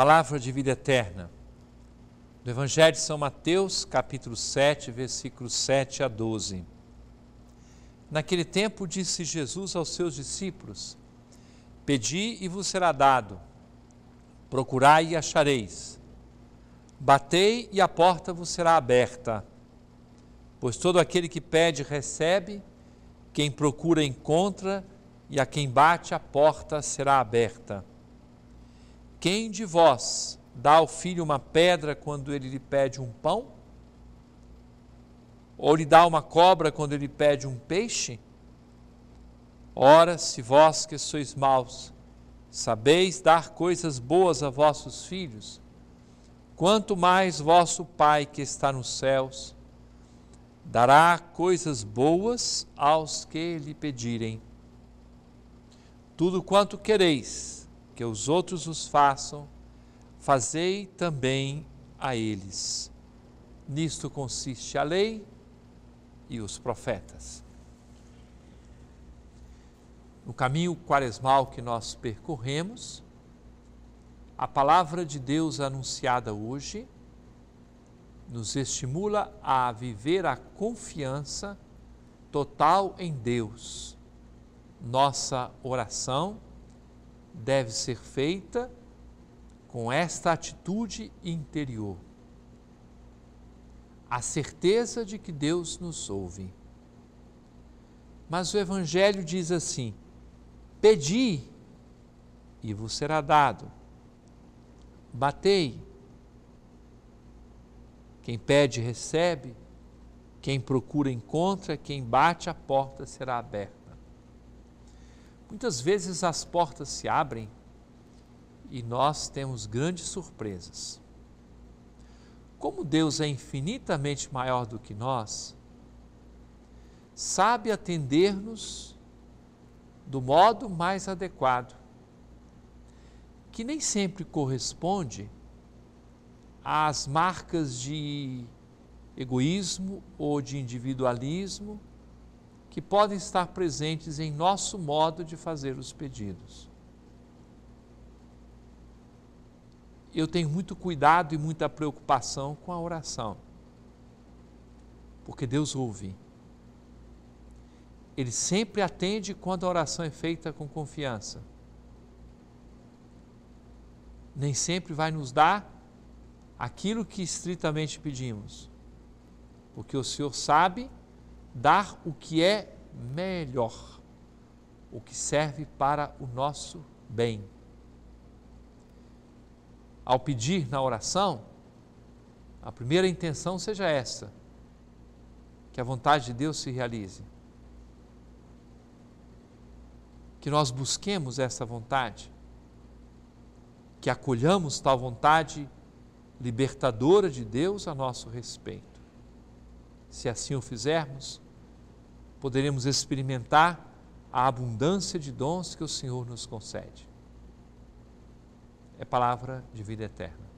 palavra de vida eterna. Do Evangelho de São Mateus, capítulo 7, versículos 7 a 12. Naquele tempo disse Jesus aos seus discípulos: Pedi e vos será dado, procurai e achareis, batei e a porta vos será aberta. Pois todo aquele que pede, recebe, quem procura, encontra, e a quem bate, a porta será aberta. Quem de vós dá ao filho uma pedra quando ele lhe pede um pão? Ou lhe dá uma cobra quando ele pede um peixe? Ora, se vós que sois maus, sabeis dar coisas boas a vossos filhos, quanto mais vosso Pai que está nos céus dará coisas boas aos que lhe pedirem. Tudo quanto quereis, que os outros os façam, fazei também a eles. Nisto consiste a lei e os profetas. No caminho quaresmal que nós percorremos, a palavra de Deus anunciada hoje nos estimula a viver a confiança total em Deus. Nossa oração deve ser feita com esta atitude interior. A certeza de que Deus nos ouve. Mas o Evangelho diz assim: Pedi e vos será dado. Batei. Quem pede, recebe. Quem procura, encontra. Quem bate, a porta será aberta. Muitas vezes as portas se abrem e nós temos grandes surpresas. Como Deus é infinitamente maior do que nós, sabe atender-nos do modo mais adequado, que nem sempre corresponde às marcas de egoísmo ou de individualismo que podem estar presentes em nosso modo de fazer os pedidos. Eu tenho muito cuidado e muita preocupação com a oração, porque Deus ouve. Ele sempre atende quando a oração é feita com confiança. Nem sempre vai nos dar aquilo que estritamente pedimos, porque o Senhor sabe dar o que é melhor, o que serve para o nosso bem. Ao pedir na oração, a primeira intenção seja essa: que a vontade de Deus se realize. Que nós busquemos essa vontade, que acolhamos tal vontade libertadora de Deus a nosso respeito se assim o fizermos, poderemos experimentar a abundância de dons que o Senhor nos concede. É palavra de vida eterna.